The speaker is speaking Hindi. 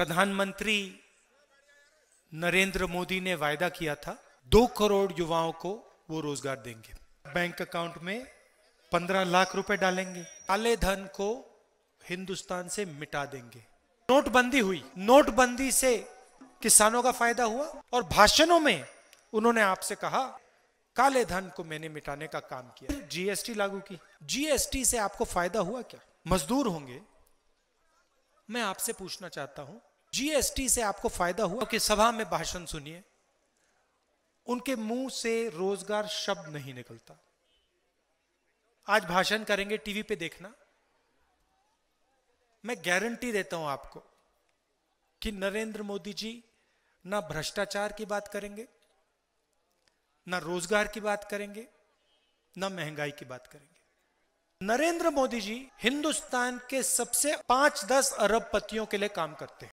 प्रधानमंत्री नरेंद्र मोदी ने वायदा किया था दो करोड़ युवाओं को वो रोजगार देंगे बैंक अकाउंट में पंद्रह लाख रुपए डालेंगे काले धन को हिंदुस्तान से मिटा देंगे नोटबंदी हुई नोटबंदी से किसानों का फायदा हुआ और भाषणों में उन्होंने आपसे कहा काले धन को मैंने मिटाने का काम किया जीएसटी लागू की जीएसटी से आपको फायदा हुआ क्या मजदूर होंगे मैं आपसे पूछना चाहता हूं जीएसटी से आपको फायदा हुआ कि सभा में भाषण सुनिए उनके मुंह से रोजगार शब्द नहीं निकलता आज भाषण करेंगे टीवी पे देखना मैं गारंटी देता हूं आपको कि नरेंद्र मोदी जी ना भ्रष्टाचार की बात करेंगे ना रोजगार की बात करेंगे ना महंगाई की बात करेंगे नरेंद्र मोदी जी हिंदुस्तान के सबसे पांच दस अरब पतियों के लिए काम करते हैं